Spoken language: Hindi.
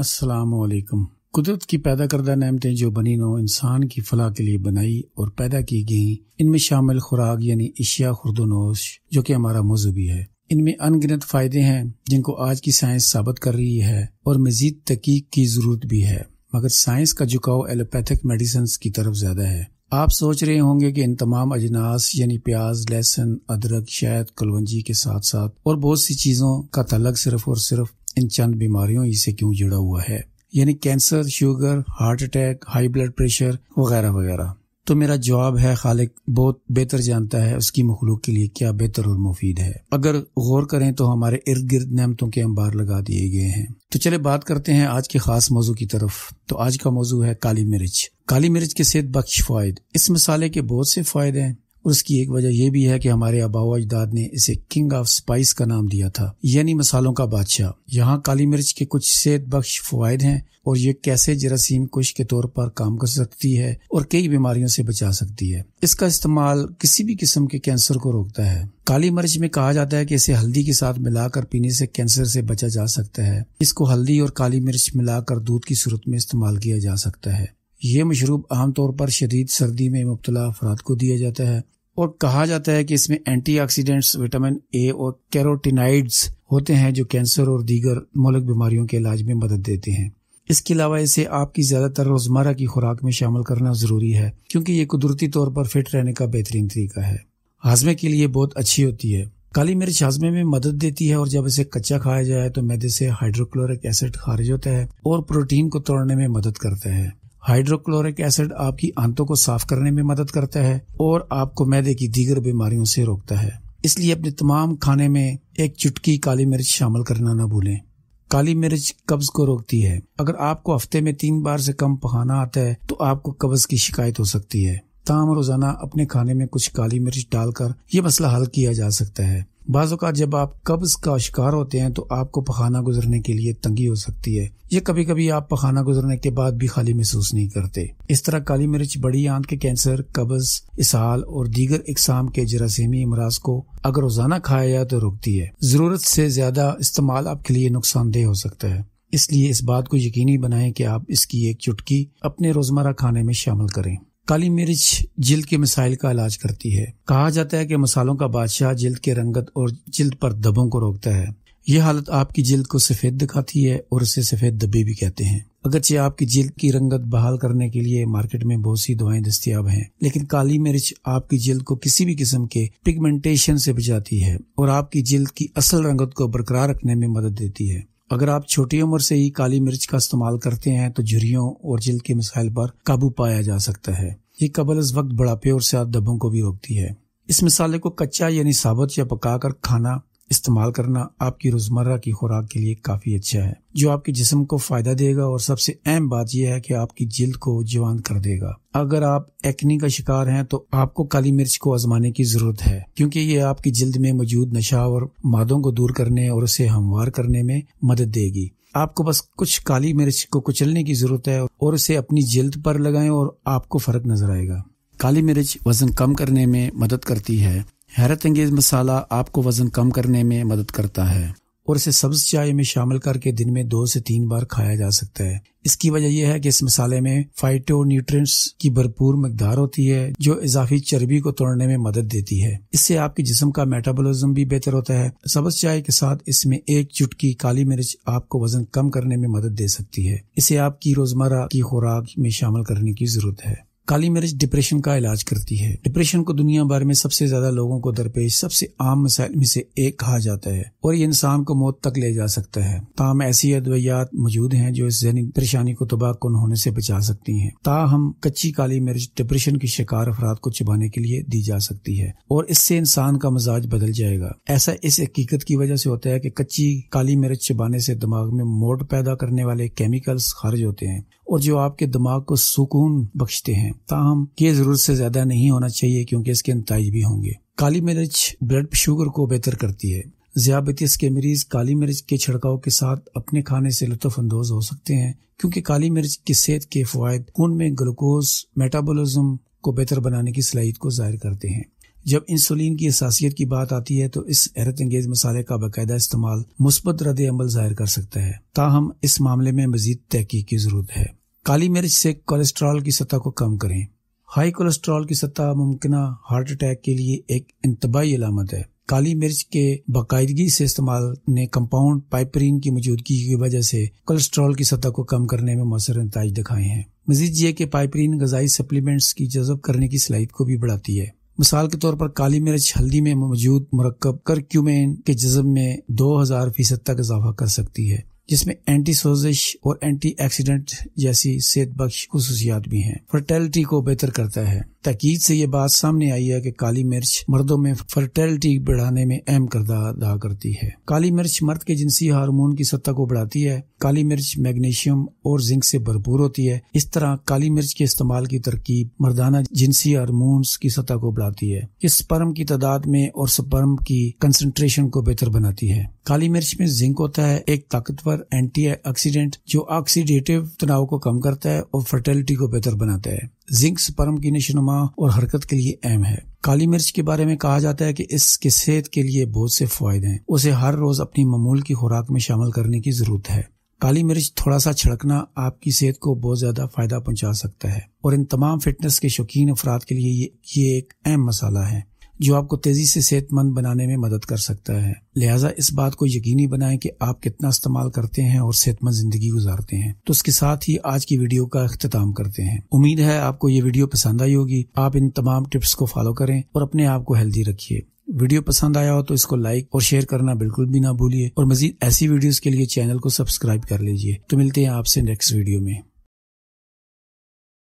असलकम कुदरत की पैदा करदा नमतें जो बनी नो इंसान की फलाह के लिए बनाई और पैदा की गई इनमें शामिल खुराक यानी इशिया खुर्दोनोश जो कि हमारा मौजू भी है इनमें अनगिनत फायदे हैं जिनको आज की साइंस साबित कर रही है और मजीद तकीक की जरूरत भी है मगर साइंस का झुकाव एलोपैथिक मेडिसन की तरफ ज्यादा है आप सोच रहे होंगे कि इन तमाम अजनास यानी प्याज लहसुन अदरक शहद कलवंजी के साथ साथ और बहुत सी चीज़ों का तलक सिर्फ और सिर्फ इन चंद बीमारियों इससे क्यों जुड़ा हुआ है यानी cancer sugar heart attack high blood pressure वगैरह वगैरह तो मेरा जवाब है खालिक बहुत बेहतर जानता है उसकी मखलूक के लिए क्या बेहतर और मुफीद है अगर गौर करें तो हमारे इर्द गिर्द नमतों के अंबार लगा दिए गए हैं तो चले बात करते हैं आज के खास मौजू की तरफ तो आज का मौजू है काली मिर्च काली मिर्च के सेहत बख्श फायद इस मसाले के बहुत से फायदे हैं उसकी एक वजह यह भी है कि हमारे आबाओ अजदाद ने इसे किंग ऑफ स्पाइस का नाम दिया था यानी मसालों का बादशाह यहाँ काली मिर्च के कुछ सेहत बख्श फवायद हैं और ये कैसे जरासीम कुश के तौर पर काम कर सकती है और कई बीमारियों से बचा सकती है इसका इस्तेमाल किसी भी किस्म के कैंसर को रोकता है काली मिर्च में कहा जाता है कि इसे हल्दी के साथ मिलाकर पीने से कैंसर से बचा जा सकता है इसको हल्दी और काली मिर्च मिलाकर दूध की सूरत में इस्तेमाल किया जा सकता है ये मशरूब आमतौर पर शदीद सर्दी में मुबतला अफराद को दिया जाता है और कहा जाता है कि इसमें एंटीऑक्सीडेंट्स विटामिन ए और कैरोटीनाइड्स होते हैं जो कैंसर और दीगर मौलिक बीमारियों के इलाज में मदद देते हैं इसके अलावा इसे आपकी ज्यादातर रोजमर्रा की खुराक में शामिल करना जरूरी है क्योंकि ये कुदरती तौर पर फिट रहने का बेहतरीन तरीका है हाजमे के लिए बहुत अच्छी होती है काली मिर्च हाजमे में मदद देती है और जब इसे कच्चा खाया जाए तो मैदे से हाइड्रोक्लोरिक एसिड खारिज होता है और प्रोटीन को तोड़ने में मदद करता है हाइड्रोक्लोरिक एसिड आपकी आंतों को साफ करने में मदद करता है और आपको मैदे की दीगर बीमारियों से रोकता है इसलिए अपने तमाम खाने में एक चुटकी काली मिर्च शामिल करना ना भूलें काली मिर्च कब्ज को रोकती है अगर आपको हफ्ते में तीन बार से कम पखाना आता है तो आपको कब्ज की शिकायत हो सकती है ताम रोजाना अपने खाने में कुछ काली मिर्च डालकर ये मसला हल किया जा सकता है बाज जब आप कब्ज़ का शिकार होते हैं तो आपको पखाना गुजरने के लिए तंगी हो सकती है ये कभी कभी आप पखाना गुजरने के बाद भी खाली महसूस नहीं करते इस तरह काली मिर्च बड़ी आंत के कैंसर कब्ज़ इसहाल और दीगर इकसाम के जरासीमी अमराज को अगर रोजाना खाया जाए तो रोकती है जरूरत से ज्यादा इस्तेमाल आपके लिए नुकसानदेह हो सकता है इसलिए इस बात को यकीनी बनाएं कि आप इसकी एक चुटकी अपने रोजमर्रा खाने में शामिल करें काली मिर्च जिल्द के मिसाइल का इलाज करती है कहा जाता है कि मसालों का बादशाह जिल्द के रंगत और जिल्द पर दबों को रोकता है यह हालत आपकी जिल्द को सफेद दिखाती है और इसे सफेद दबे भी कहते हैं अगरचे आपकी जिल्द की रंगत बहाल करने के लिए मार्केट में बहुत सी दवाएं दस्तियाब हैं लेकिन काली मिर्च आपकी जिल्द को किसी भी किस्म के पिगमेंटेशन से बचाती है और आपकी जिल्द की असल रंगत को बरकरार रखने में मदद देती है अगर आप छोटी उम्र से ही काली मिर्च का इस्तेमाल करते हैं तो झुरियों और जिल के मिसाइल पर काबू पाया जा सकता है ये कबल इस वक्त बुढ़ापे और सियात दबों को भी रोकती है इस मिसाले को कच्चा यानी साबुत या पकाकर खाना इस्तेमाल करना आपकी रोज़मर्रा की खुराक के लिए काफ़ी अच्छा है जो आपके जिसम को फ़ायदा देगा और सबसे अहम बात यह है कि आपकी जिल्द को जवान कर देगा अगर आप एक्नी का शिकार हैं तो आपको काली मिर्च को आजमाने की ज़रूरत है क्योंकि ये आपकी जिल्द में मौजूद नशा और मादों को दूर करने और उसे हमवार करने में मदद देगी आपको बस कुछ काली मिर्च को कुचलने की ज़रूरत है और उसे अपनी जिल्द पर लगाएं और आपको फ़र्क नज़र आएगा काली मिर्च वज़न कम करने में मदद करती है हैरत अंगेज मसाला आपको वजन कम करने में मदद करता है और इसे सब्ज चाय में शामिल करके दिन में दो से तीन बार खाया जा सकता है इसकी वजह यह है कि इस मसाले में फाइटो न्यूट्रिएंट्स की भरपूर मकदार होती है जो इजाफी चर्बी को तोड़ने में मदद देती है इससे आपके जिसम का मेटाबॉलिज्म भी बेहतर होता है सब्ज चाय के साथ इसमें एक चुटकी काली मिर्च आपको वजन कम करने में मदद दे सकती है इसे आपकी रोजमर्रा की खुराक में शामिल करने की जरूरत है काली मिर्च डिप्रेशन का इलाज करती है डिप्रेशन को दुनिया भर में सबसे ज्यादा लोगों को दरपेश सबसे आम मसाइल में से एक कहा जाता है और ये इंसान को मौत तक ले जा सकता है ताम ऐसी अद्वैयात मौजूद हैं जो इस जहनी परेशानी को तबाह कन होने से बचा सकती हैं ताहम कच्ची काली मिर्च डिप्रेशन के शिकार अफराद को चुबाने के लिए दी जा सकती है और इससे इंसान का मजाज बदल जाएगा ऐसा इस हकीकत की वजह से होता है की कच्ची काली मिर्च चबाने से दिमाग में मोड पैदा करने वाले केमिकल्स खारिज होते हैं और जो आपके दिमाग को सुकून बख्शते हैं ताहम ये ज़रूरत से ज़्यादा नहीं होना चाहिए क्योंकि इसके नतज भी होंगे काली मिर्च ब्लड शुगर को बेहतर करती है ज़ियाबतीस के मरीज काली मिर्च के छिड़काव के साथ अपने खाने से लुफानंदोज़ हो सकते हैं क्योंकि काली मिर्च की सेहत के फ़ायद खून में ग्लूकोज मेटाबोलिज्म को बेहतर बनाने की सलाहियत को ज़ाहिर करते हैं जब इंसुलिन की असासीत की बात आती है तो इस हैरत अंगेज मसाले का बाकायदा इस्तेमाल मुस्बत रद्द अमल जाहिर कर सकता है ताहम इस मामले में मजीद तहकीक की जरूरत है काली मिर्च से कोलेस्ट्रॉल की सतह को कम करें हाई कोलेस्ट्रॉल की सतह मुमकिन हार्ट अटैक के लिए एक इंतबाही अलामत है काली मिर्च के बाकायदगी से इस्तेमाल ने कंपाउंड पाइपरीन की मौजूदगी की वजह से कोलेस्ट्रॉल की सतह को कम करने में मौसर नतज दिखाए हैं मजीद ये कि पाइपरीन गजाई सप्लीमेंट्स की जजब करने की सलाहित को भी बढ़ाती है मिसाल के तौर पर काली मिर्च हल्दी में मौजूद मरकब करक्यूमेन के जज्ब में 2000 फीसद तक इजाफा कर सकती है जिसमें एंटी सोजिश और एंटी एक्सीडेंट जैसी सेहत बख्श खसूसियात भी हैं फर्टेलिटी को बेहतर करता है तकीद से ये बात सामने आई है कि काली मिर्च मर्दों में फर्टेलिटी बढ़ाने में अहम करदार अदा करती है काली मिर्च मर्द के जिनसी हार्मोन की सतह को बढ़ाती है काली मिर्च मैग्नीशियम और जिंक से भरपूर होती है इस तरह काली मिर्च के इस्तेमाल की तरकीब मर्दाना जिनसी हारमोन की सतह को बढ़ाती है इस स्पर्म की तादाद में और स्पर्म की कंसनट्रेशन को बेहतर बनाती है काली मिर्च में जिंक होता है एक ताकतवर एंटी ऑक्सीडेंट जो ऑक्सीडेटिव तनाव को कम करता है और फर्टिलिटी को बेहतर बनाता है जिंक स्पर्म की निशनुमा और हरकत के लिए अहम है काली मिर्च के बारे में कहा जाता है कि इसके सेहत के लिए बहुत से फायदे हैं उसे हर रोज अपनी मामूल की खुराक में शामिल करने की जरूरत है काली मिर्च थोड़ा सा छिड़कना आपकी सेहत को बहुत ज्यादा फायदा पहुंचा सकता है और इन तमाम फिटनेस के शौकीन अफराद के लिए ये, ये एक अहम मसाला है जो आपको तेज़ी से सेहतमंद बनाने में मदद कर सकता है लिहाजा इस बात को यकीनी बनाएं कि आप कितना इस्तेमाल करते हैं और सेहतमंद ज़िंदगी गुजारते हैं तो इसके साथ ही आज की वीडियो का अख्ताम करते हैं उम्मीद है आपको ये वीडियो पसंद आई होगी आप इन तमाम टिप्स को फॉलो करें और अपने आप को हेल्दी रखिये वीडियो पसंद आया हो तो इसको लाइक और शेयर करना बिल्कुल भी ना भूलिए और मजीद ऐसी वीडियोस के लिए चैनल को सब्सक्राइब कर लीजिए तो मिलते हैं आपसे नेक्स्ट वीडियो में